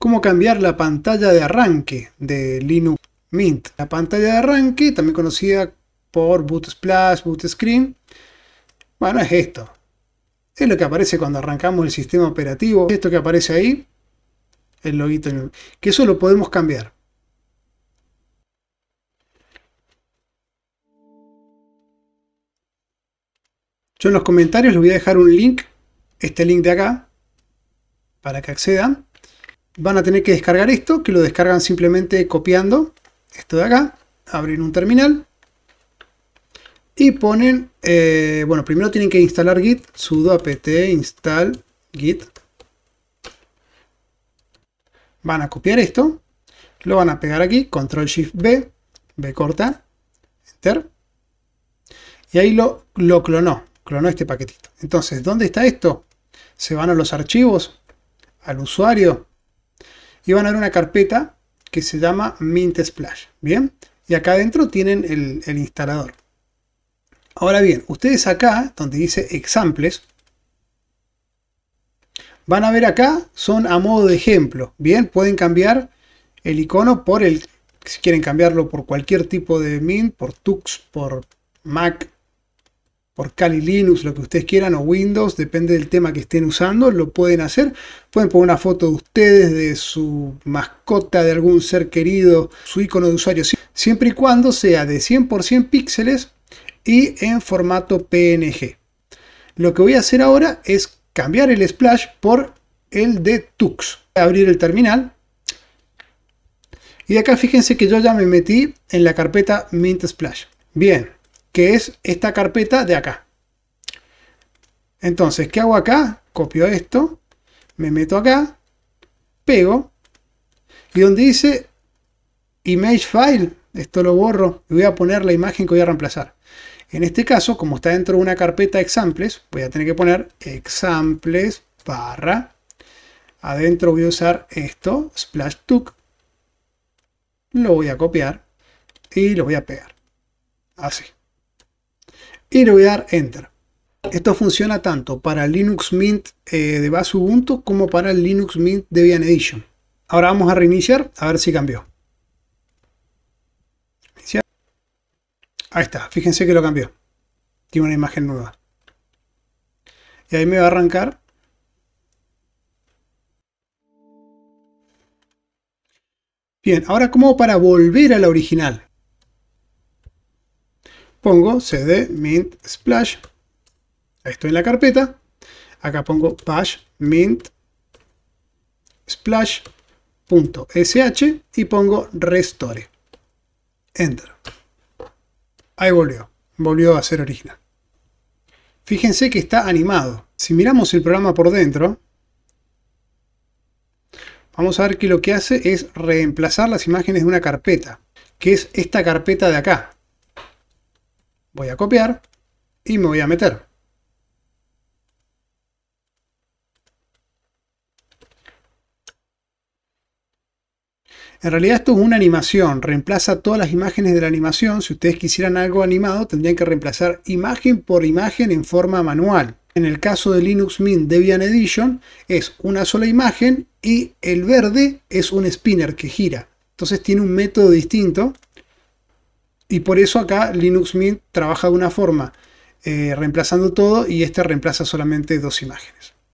cómo cambiar la pantalla de arranque de Linux Mint. La pantalla de arranque, también conocida por Boot Splash, Boot Screen, bueno, es esto. Es lo que aparece cuando arrancamos el sistema operativo. Esto que aparece ahí, el logito, que eso lo podemos cambiar. Yo en los comentarios les voy a dejar un link, este link de acá, para que accedan van a tener que descargar esto, que lo descargan simplemente copiando esto de acá, abren un terminal y ponen, eh, bueno, primero tienen que instalar git, sudo apt install git. Van a copiar esto, lo van a pegar aquí, control shift B, B corta, enter. Y ahí lo, lo clonó, clonó este paquetito. Entonces, ¿dónde está esto? Se van a los archivos, al usuario, y van a ver una carpeta que se llama Mint Splash. Bien, y acá adentro tienen el, el instalador. Ahora bien, ustedes acá, donde dice examples, van a ver acá, son a modo de ejemplo. Bien, pueden cambiar el icono por el, si quieren cambiarlo por cualquier tipo de Mint, por Tux, por Mac, por Kali Linux, lo que ustedes quieran, o Windows, depende del tema que estén usando, lo pueden hacer. Pueden poner una foto de ustedes, de su mascota, de algún ser querido, su icono de usuario, siempre y cuando sea de 100 píxeles y en formato PNG. Lo que voy a hacer ahora es cambiar el splash por el de Tux. Voy a abrir el terminal. Y acá fíjense que yo ya me metí en la carpeta Mint Splash. Bien, que es esta carpeta de acá. Entonces, ¿qué hago acá? Copio esto, me meto acá, pego, y donde dice image file, esto lo borro y voy a poner la imagen que voy a reemplazar. En este caso, como está dentro de una carpeta examples, voy a tener que poner examples barra. Adentro voy a usar esto, splash Lo voy a copiar y lo voy a pegar. Así y le voy a dar Enter. Esto funciona tanto para Linux Mint eh, de base Ubuntu como para Linux Mint Debian Edition. Ahora vamos a reiniciar a ver si cambió. Ahí está, fíjense que lo cambió. Tiene una imagen nueva. Y ahí me va a arrancar. Bien, ahora como para volver a la original pongo cd mint splash. Ahí estoy en la carpeta. Acá pongo bash mint splash.sh y pongo restore. Enter. Ahí volvió. Volvió a ser original. Fíjense que está animado. Si miramos el programa por dentro, vamos a ver que lo que hace es reemplazar las imágenes de una carpeta, que es esta carpeta de acá. Voy a copiar y me voy a meter. En realidad esto es una animación, reemplaza todas las imágenes de la animación. Si ustedes quisieran algo animado, tendrían que reemplazar imagen por imagen en forma manual. En el caso de Linux Mint Debian Edition, es una sola imagen y el verde es un spinner que gira. Entonces tiene un método distinto y por eso acá Linux Mint trabaja de una forma, eh, reemplazando todo y este reemplaza solamente dos imágenes.